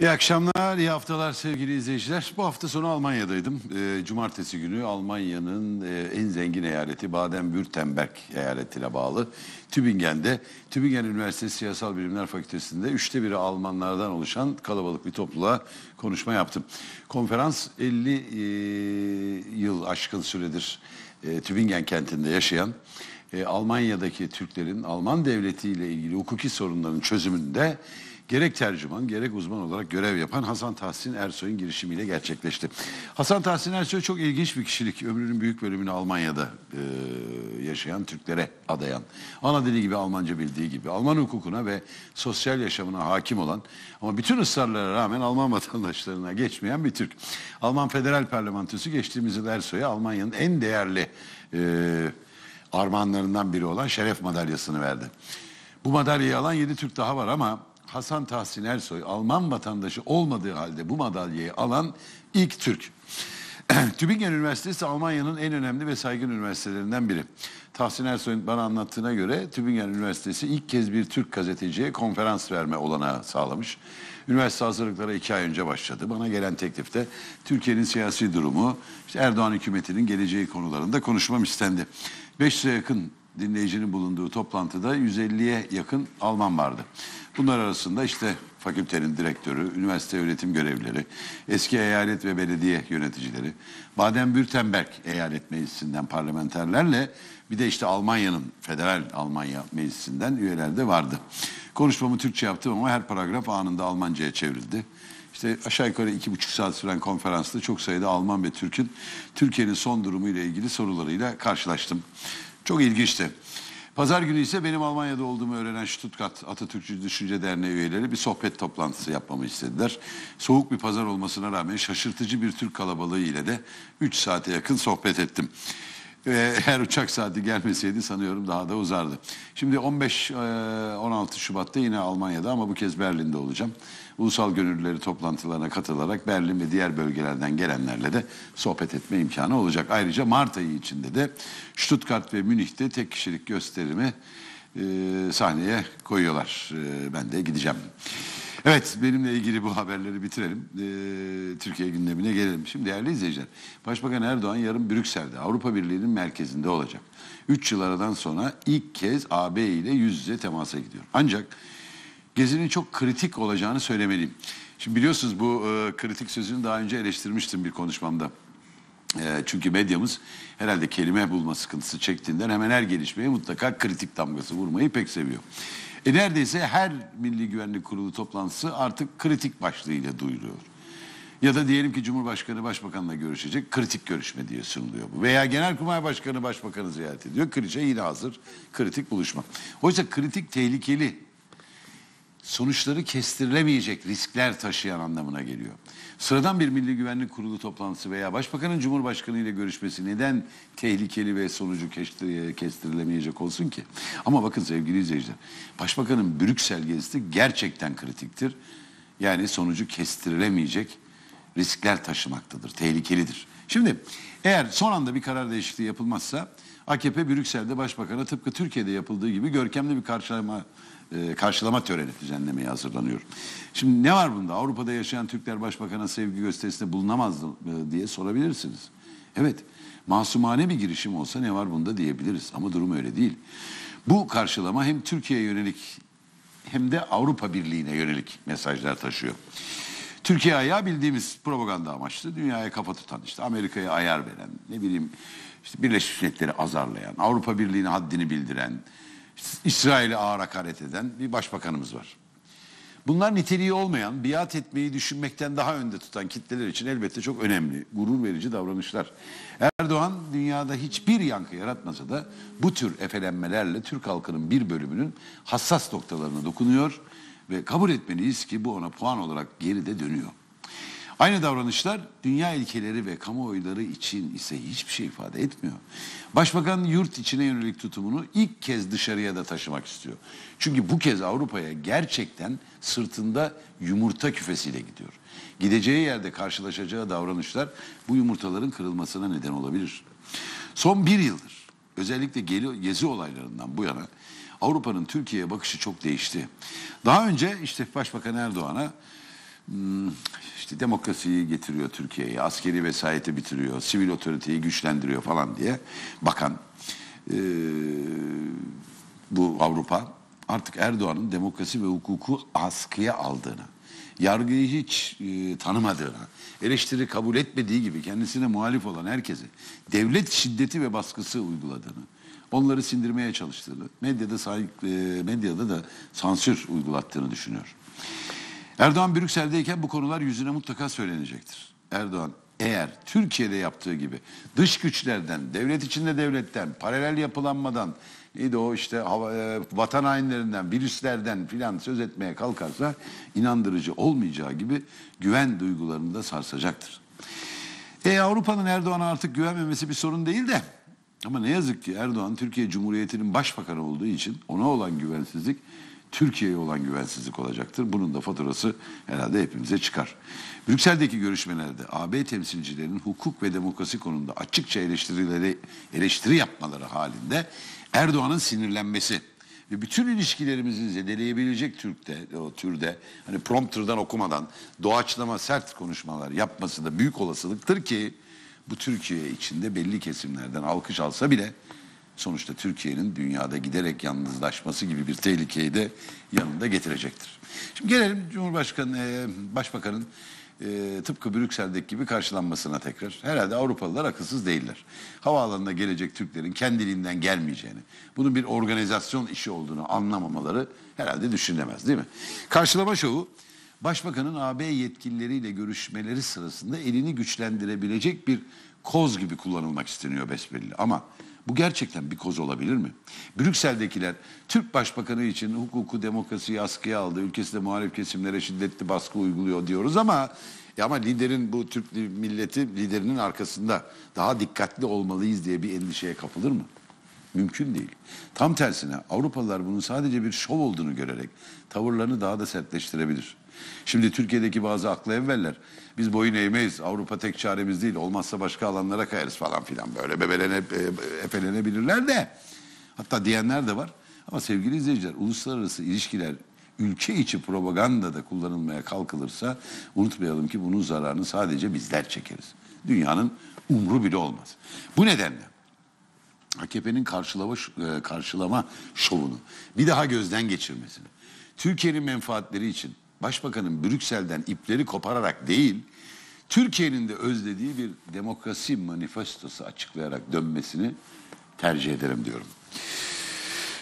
İyi akşamlar, iyi haftalar sevgili izleyiciler. Bu hafta sonu Almanya'daydım. E, cumartesi günü Almanya'nın e, en zengin eyaleti Baden-Württemberg eyaletine bağlı Tübingen'de. Tübingen Üniversitesi Siyasal Bilimler Fakültesi'nde üçte biri Almanlardan oluşan kalabalık bir topluluğa konuşma yaptım. Konferans 50 e, yıl aşkın süredir e, Tübingen kentinde yaşayan e, Almanya'daki Türklerin Alman devletiyle ilgili hukuki sorunların çözümünde gerek tercüman gerek uzman olarak görev yapan Hasan Tahsin Ersoy'un girişimiyle gerçekleşti. Hasan Tahsin Ersoy çok ilginç bir kişilik. Ömrünün büyük bölümünü Almanya'da e, yaşayan Türklere adayan. Ana dili gibi Almanca bildiği gibi Alman hukukuna ve sosyal yaşamına hakim olan ama bütün ısrarlara rağmen Alman vatandaşlarına geçmeyen bir Türk. Alman Federal Parlamentosu geçtiğimiz yıl Ersoy'a Almanya'nın en değerli e, armağanlarından biri olan şeref madalyasını verdi. Bu madalyayı alan yedi Türk daha var ama Hasan Tahsin Ersoy Alman vatandaşı olmadığı halde bu madalyayı alan ilk Türk. Tübingen Üniversitesi Almanya'nın en önemli ve saygın üniversitelerinden biri. Tahsin Ersoy'un bana anlattığına göre Tübingen Üniversitesi ilk kez bir Türk gazeteciye konferans verme olanağı sağlamış. Üniversite hazırlıkları iki ay önce başladı. Bana gelen teklifte Türkiye'nin siyasi durumu, işte Erdoğan hükümetinin geleceği konularında konuşmam istendi. 500'e yakın dinleyicinin bulunduğu toplantıda 150'ye yakın Alman vardı. Bunlar arasında işte fakültenin direktörü, üniversite öğretim görevlileri, eski eyalet ve belediye yöneticileri, Baden-Württemberg eyalet meclisinden parlamenterlerle bir de işte Almanya'nın Federal Almanya Meclisi'nden üyeler de vardı. Konuşmamı Türkçe yaptım ama her paragraf anında Almanca'ya çevrildi. İşte aşağı yukarı iki buçuk saat süren konferansta çok sayıda Alman ve Türk'ün Türkiye'nin son durumu ile ilgili sorularıyla karşılaştım. Çok ilginçti. Pazar günü ise benim Almanya'da olduğumu öğrenen Stuttgart Atatürkçü Düşünce Derneği üyeleri bir sohbet toplantısı yapmamı istediler. Soğuk bir pazar olmasına rağmen şaşırtıcı bir Türk kalabalığı ile de 3 saate yakın sohbet ettim. Ee, Her uçak saati gelmeseydi sanıyorum daha da uzardı. Şimdi 15-16 e, Şubat'ta yine Almanya'da ama bu kez Berlin'de olacağım. Ulusal gönüllüleri toplantılarına katılarak Berlin ve diğer bölgelerden gelenlerle de sohbet etme imkanı olacak. Ayrıca Mart ayı içinde de Stuttgart ve Münih'te tek kişilik gösterimi e, sahneye koyuyorlar. E, ben de gideceğim. Evet benimle ilgili bu haberleri bitirelim. Ee, Türkiye gündemine gelelim. Şimdi değerli izleyiciler Başbakan Erdoğan yarın Brüksel'de Avrupa Birliği'nin merkezinde olacak. 3 yıl aradan sonra ilk kez AB ile yüz yüze temasa gidiyor. Ancak gezinin çok kritik olacağını söylemeliyim. Şimdi biliyorsunuz bu e, kritik sözünü daha önce eleştirmiştim bir konuşmamda. E, çünkü medyamız herhalde kelime bulma sıkıntısı çektiğinden hemen her gelişmeye mutlaka kritik damgası vurmayı pek seviyor. E neredeyse her Milli Güvenlik Kurulu toplantısı artık kritik başlığıyla duyuruyor. Ya da diyelim ki Cumhurbaşkanı Başbakan'la görüşecek kritik görüşme diye sunuluyor bu. Veya Genelkurmay Başkanı Başbakan'ı ziyaret ediyor. Kriçe yine hazır kritik buluşma. Oysa kritik tehlikeli sonuçları kestirilemeyecek riskler taşıyan anlamına geliyor. Sıradan bir Milli Güvenlik Kurulu toplantısı veya Başbakanın Cumhurbaşkanı ile görüşmesi neden tehlikeli ve sonucu kestirilemeyecek olsun ki? Ama bakın sevgili izleyiciler, Başbakanın Brüksel gezisi gerçekten kritiktir. Yani sonucu kestirilemeyecek riskler taşımaktadır, tehlikelidir. Şimdi eğer son anda bir karar değişikliği yapılmazsa AKP Brüksel'de Başbakan'a tıpkı Türkiye'de yapıldığı gibi görkemli bir karşılama e, karşılama töreni düzenlemeye hazırlanıyor. Şimdi ne var bunda? Avrupa'da yaşayan Türkler Başbakan'a sevgi gösterisinde bulunamaz mı e, diye sorabilirsiniz. Evet, masumane bir girişim olsa ne var bunda diyebiliriz ama durum öyle değil. Bu karşılama hem Türkiye'ye yönelik hem de Avrupa Birliği'ne yönelik mesajlar taşıyor. Türkiye ayağı bildiğimiz propaganda amaçlı dünyaya kafa tutan işte Amerika'ya ayar veren ne bileyim işte Birleşmiş Milletleri azarlayan Avrupa Birliği'ne haddini bildiren İsrail'e ağır hakaret eden bir başbakanımız var. Bunlar niteliği olmayan, biat etmeyi düşünmekten daha önde tutan kitleler için elbette çok önemli, gurur verici davranışlar. Erdoğan dünyada hiçbir yankı yaratmasa da bu tür efelenmelerle Türk halkının bir bölümünün hassas noktalarına dokunuyor ve kabul etmeliyiz ki bu ona puan olarak geri de dönüyor. Aynı davranışlar dünya ilkeleri ve kamuoyları için ise hiçbir şey ifade etmiyor. Başbakan yurt içine yönelik tutumunu ilk kez dışarıya da taşımak istiyor. Çünkü bu kez Avrupa'ya gerçekten sırtında yumurta küfesiyle gidiyor. Gideceği yerde karşılaşacağı davranışlar bu yumurtaların kırılmasına neden olabilir. Son bir yıldır özellikle gezi olaylarından bu yana Avrupa'nın Türkiye'ye bakışı çok değişti. Daha önce işte Başbakan Erdoğan'a Hmm, işte demokrasiyi getiriyor Türkiye'ye, askeri vesayeti bitiriyor, sivil otoriteyi güçlendiriyor falan diye bakan e, bu Avrupa artık Erdoğan'ın demokrasi ve hukuku askıya aldığını, yargıyı hiç e, tanımadığını, eleştiri kabul etmediği gibi kendisine muhalif olan herkesi devlet şiddeti ve baskısı uyguladığını, onları sindirmeye çalıştığını, medyada, sahip, medyada da sansür uygulattığını düşünüyor. Erdoğan Brüksel'deyken bu konular yüzüne mutlaka söylenecektir. Erdoğan eğer Türkiye'de yaptığı gibi dış güçlerden, devlet içinde devletten, paralel yapılanmadan, neydi o işte hava, e, vatan hainlerinden, virüslerden filan söz etmeye kalkarsa inandırıcı olmayacağı gibi güven duygularını da sarsacaktır. E Avrupa'nın Erdoğan'a artık güvenmemesi bir sorun değil de ama ne yazık ki Erdoğan Türkiye Cumhuriyeti'nin başbakanı olduğu için ona olan güvensizlik Türkiye'ye olan güvensizlik olacaktır. Bunun da faturası herhalde hepimize çıkar. Brüksel'deki görüşmelerde AB temsilcilerinin hukuk ve demokrasi konusunda açıkça eleştirileri eleştiri yapmaları halinde Erdoğan'ın sinirlenmesi ve bütün ilişkilerimizi zedeleyebilecek Türk'te, o türde hani prompterdan okumadan doğaçlama sert konuşmalar yapması da büyük olasılıktır ki bu Türkiye içinde belli kesimlerden alkış alsa bile sonuçta Türkiye'nin dünyada giderek yalnızlaşması gibi bir tehlikeyi de yanında getirecektir. Şimdi gelelim Cumhurbaşkanı, e, Başbakan'ın e, tıpkı Brüksel'deki gibi karşılanmasına tekrar. Herhalde Avrupalılar akılsız değiller. Havaalanına gelecek Türklerin kendiliğinden gelmeyeceğini, bunun bir organizasyon işi olduğunu anlamamaları herhalde düşünülemez değil mi? Karşılama şovu Başbakanın AB yetkilileriyle görüşmeleri sırasında elini güçlendirebilecek bir koz gibi kullanılmak isteniyor besbelli. Ama bu gerçekten bir koz olabilir mi? Brüksel'dekiler Türk Başbakanı için hukuku, demokrasiyi askıya aldı. Ülkesinde muhalif kesimlere şiddetli baskı uyguluyor diyoruz ama ya ama liderin bu Türk milleti liderinin arkasında daha dikkatli olmalıyız diye bir endişeye kapılır mı? Mümkün değil. Tam tersine Avrupalılar bunun sadece bir şov olduğunu görerek tavırlarını daha da sertleştirebilir. Şimdi Türkiye'deki bazı aklı evveller biz boyun eğmeyiz Avrupa tek çaremiz değil olmazsa başka alanlara kayarız falan filan böyle bebelene, e, efelenebilirler de hatta diyenler de var. Ama sevgili izleyiciler uluslararası ilişkiler ülke içi propagandada kullanılmaya kalkılırsa unutmayalım ki bunun zararını sadece bizler çekeriz. Dünyanın umru bile olmaz. Bu nedenle AKP'nin karşılama, e, karşılama şovunu bir daha gözden geçirmesini, Türkiye'nin menfaatleri için başbakanın Brüksel'den ipleri kopararak değil, Türkiye'nin de özlediği bir demokrasi manifestosu açıklayarak dönmesini tercih ederim diyorum.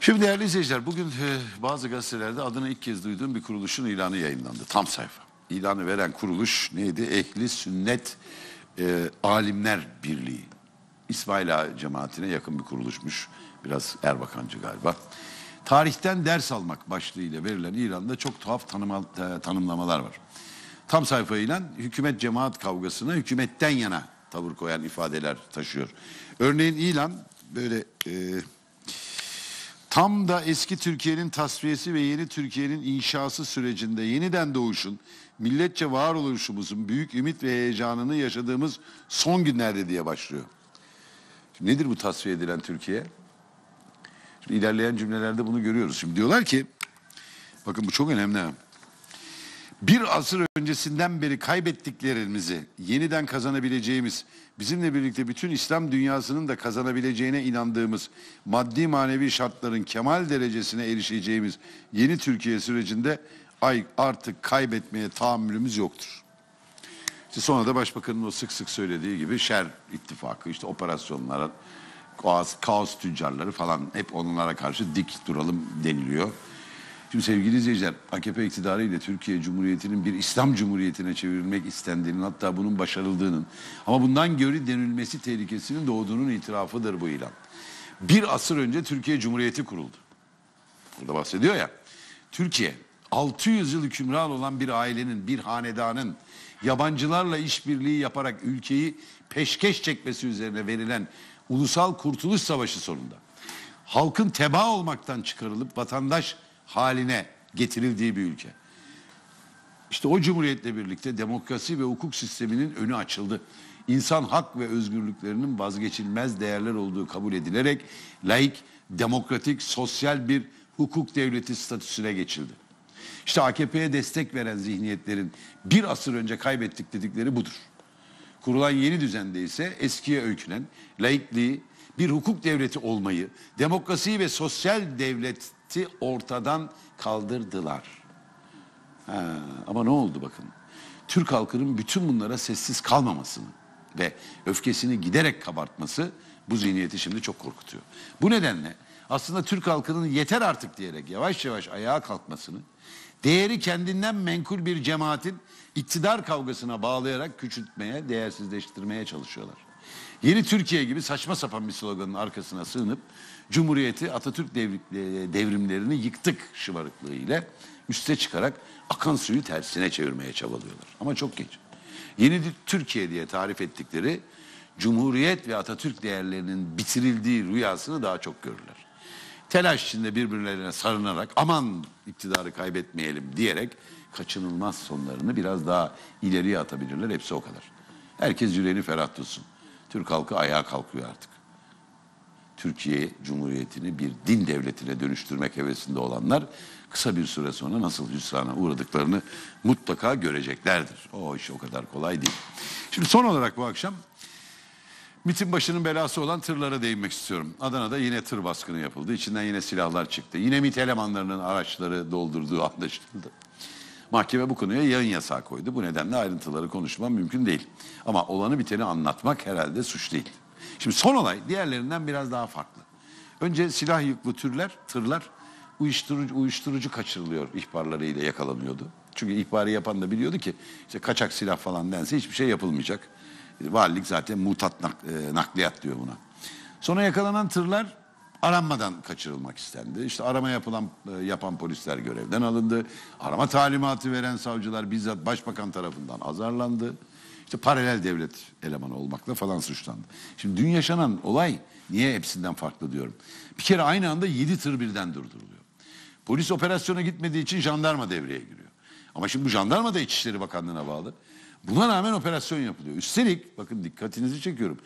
Şimdi değerli izleyiciler bugün e, bazı gazetelerde adını ilk kez duyduğum bir kuruluşun ilanı yayınlandı. Tam sayfa. İlanı veren kuruluş neydi? Ehli Sünnet e, Alimler Birliği. İsmail Ağa cemaatine yakın bir kuruluşmuş. Biraz Erbakancı galiba. Tarihten ders almak başlığıyla verilen İran'da çok tuhaf tanıma, e, tanımlamalar var. Tam sayfayla hükümet cemaat kavgasına hükümetten yana tavır koyan ifadeler taşıyor. Örneğin İlan böyle e, tam da eski Türkiye'nin tasfiyesi ve yeni Türkiye'nin inşası sürecinde yeniden doğuşun, milletçe varoluşumuzun büyük ümit ve heyecanını yaşadığımız son günlerde diye başlıyor. Şimdi nedir bu tasfiye edilen Türkiye? Şimdi ilerleyen cümlelerde bunu görüyoruz. Şimdi diyorlar ki, bakın bu çok önemli. Bir asır öncesinden beri kaybettiklerimizi yeniden kazanabileceğimiz, bizimle birlikte bütün İslam dünyasının da kazanabileceğine inandığımız, maddi manevi şartların kemal derecesine erişeceğimiz yeni Türkiye sürecinde ay artık kaybetmeye tahammülümüz yoktur. İşte sonra da başbakanın o sık sık söylediği gibi şer ittifakı, işte operasyonlara, kaos, kaos tüccarları falan hep onlara karşı dik duralım deniliyor. Şimdi sevgili izleyiciler, AKP iktidarı ile Türkiye Cumhuriyeti'nin bir İslam Cumhuriyeti'ne çevrilmek istendiğinin hatta bunun başarıldığının ama bundan geri denilmesi tehlikesinin doğduğunun itirafıdır bu ilan. Bir asır önce Türkiye Cumhuriyeti kuruldu. Burada bahsediyor ya. Türkiye 600 yıl hükümran olan bir ailenin, bir hanedanın yabancılarla işbirliği yaparak ülkeyi peşkeş çekmesi üzerine verilen Ulusal Kurtuluş Savaşı sonunda halkın teba olmaktan çıkarılıp vatandaş haline getirildiği bir ülke. İşte o cumhuriyetle birlikte demokrasi ve hukuk sisteminin önü açıldı. İnsan hak ve özgürlüklerinin vazgeçilmez değerler olduğu kabul edilerek laik, demokratik, sosyal bir hukuk devleti statüsüne geçildi. İşte AKP'ye destek veren zihniyetlerin bir asır önce kaybettik dedikleri budur. Kurulan yeni düzende ise eskiye öykünen laikliği, bir hukuk devleti olmayı, demokrasiyi ve sosyal devleti ortadan kaldırdılar. Ha, ama ne oldu bakın. Türk halkının bütün bunlara sessiz kalmamasını ve öfkesini giderek kabartması bu zihniyeti şimdi çok korkutuyor. Bu nedenle aslında Türk halkının yeter artık diyerek yavaş yavaş ayağa kalkmasını, değeri kendinden menkul bir cemaatin iktidar kavgasına bağlayarak küçültmeye, değersizleştirmeye çalışıyorlar. Yeni Türkiye gibi saçma sapan bir sloganın arkasına sığınıp Cumhuriyeti Atatürk e, devrimlerini yıktık şımarıklığı ile üste çıkarak akan suyu tersine çevirmeye çabalıyorlar. Ama çok geç. Yeni Türkiye diye tarif ettikleri Cumhuriyet ve Atatürk değerlerinin bitirildiği rüyasını daha çok görürler telaş içinde birbirlerine sarınarak aman iktidarı kaybetmeyelim diyerek kaçınılmaz sonlarını biraz daha ileriye atabilirler. Hepsi o kadar. Herkes yüreğini ferah tutsun. Türk halkı ayağa kalkıyor artık. Türkiye Cumhuriyeti'ni bir din devletine dönüştürmek hevesinde olanlar kısa bir süre sonra nasıl hüsrana uğradıklarını mutlaka göreceklerdir. O iş o kadar kolay değil. Şimdi son olarak bu akşam MIT'in başının belası olan tırlara değinmek istiyorum. Adana'da yine tır baskını yapıldı. İçinden yine silahlar çıktı. Yine MİT elemanlarının araçları doldurduğu anlaşıldı. Mahkeme bu konuya yayın yasağı koydu. Bu nedenle ayrıntıları konuşmam mümkün değil. Ama olanı biteni anlatmak herhalde suç değil. Şimdi son olay diğerlerinden biraz daha farklı. Önce silah yüklü türler, tırlar uyuşturucu, uyuşturucu kaçırılıyor ihbarlarıyla yakalanıyordu. Çünkü ihbarı yapan da biliyordu ki işte kaçak silah falan dense hiçbir şey yapılmayacak. Valilik zaten mutat nak, e, nakliyat diyor buna. Sonra yakalanan tırlar aranmadan kaçırılmak istendi. İşte arama yapılan e, yapan polisler görevden alındı. Arama talimatı veren savcılar bizzat başbakan tarafından azarlandı. İşte paralel devlet elemanı olmakla falan suçlandı. Şimdi dün yaşanan olay niye hepsinden farklı diyorum. Bir kere aynı anda 7 tır birden durduruluyor. Polis operasyona gitmediği için jandarma devreye giriyor. Ama şimdi bu jandarma da İçişleri Bakanlığı'na bağlı. Buna rağmen operasyon yapılıyor. Üstelik bakın dikkatinizi çekiyorum.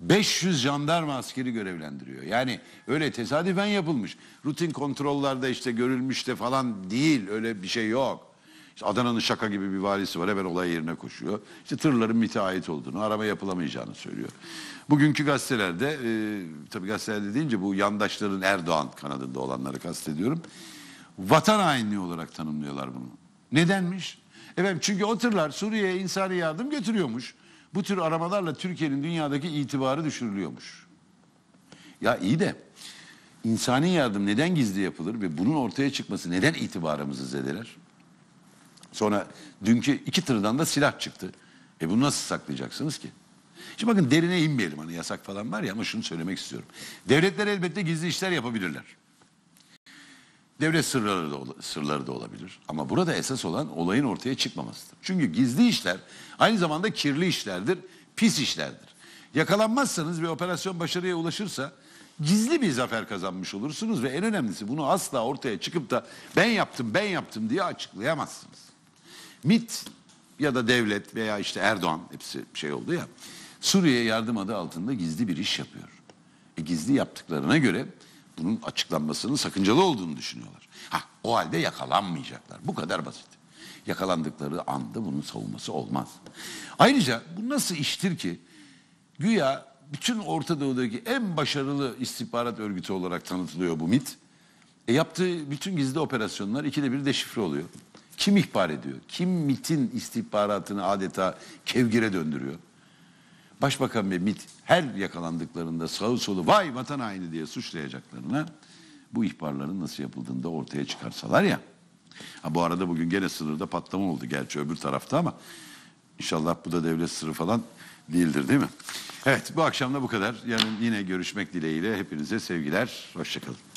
500 jandarma askeri görevlendiriyor. Yani öyle tesadüfen yapılmış. Rutin kontrollerde işte görülmüş de falan değil. Öyle bir şey yok. İşte Adana'nın şaka gibi bir valisi var hemen olay yerine koşuyor. İşte tırların MIT'e ait olduğunu, arama yapılamayacağını söylüyor. Bugünkü gazetelerde, e, tabii gazetelerde deyince bu yandaşların Erdoğan kanadında olanları kastediyorum. Vatan hainliği olarak tanımlıyorlar bunu. Nedenmiş? Efendim çünkü o tırlar Suriye'ye insani yardım götürüyormuş. Bu tür aramalarla Türkiye'nin dünyadaki itibarı düşürülüyormuş. Ya iyi de insani yardım neden gizli yapılır ve bunun ortaya çıkması neden itibarımızı zedeler? Sonra dünkü iki tırdan da silah çıktı. E bunu nasıl saklayacaksınız ki? Şimdi bakın derine inmeyelim hani yasak falan var ya ama şunu söylemek istiyorum. Devletler elbette gizli işler yapabilirler. Devlet sırları da, sırları da olabilir. Ama burada esas olan olayın ortaya çıkmamasıdır. Çünkü gizli işler aynı zamanda kirli işlerdir, pis işlerdir. Yakalanmazsanız ve operasyon başarıya ulaşırsa gizli bir zafer kazanmış olursunuz ve en önemlisi bunu asla ortaya çıkıp da ben yaptım, ben yaptım diye açıklayamazsınız. MIT ya da devlet veya işte Erdoğan hepsi şey oldu ya Suriye yardım adı altında gizli bir iş yapıyor. E, gizli yaptıklarına göre bunun açıklanmasının sakıncalı olduğunu düşünüyorlar. Ha, o halde yakalanmayacaklar. Bu kadar basit. Yakalandıkları anda bunun savunması olmaz. Ayrıca bu nasıl iştir ki güya bütün Orta Doğu'daki en başarılı istihbarat örgütü olarak tanıtılıyor bu MIT. E yaptığı bütün gizli operasyonlar ikide bir deşifre oluyor. Kim ihbar ediyor? Kim MIT'in istihbaratını adeta kevgire döndürüyor? Başbakan ve MİT her yakalandıklarında sağı solu vay vatan haini diye suçlayacaklarına bu ihbarların nasıl yapıldığını da ortaya çıkarsalar ya. Ha bu arada bugün gene sınırda patlama oldu gerçi öbür tarafta ama inşallah bu da devlet sırrı falan değildir değil mi? Evet bu akşam da bu kadar. Yarın yine görüşmek dileğiyle hepinize sevgiler. Hoşçakalın.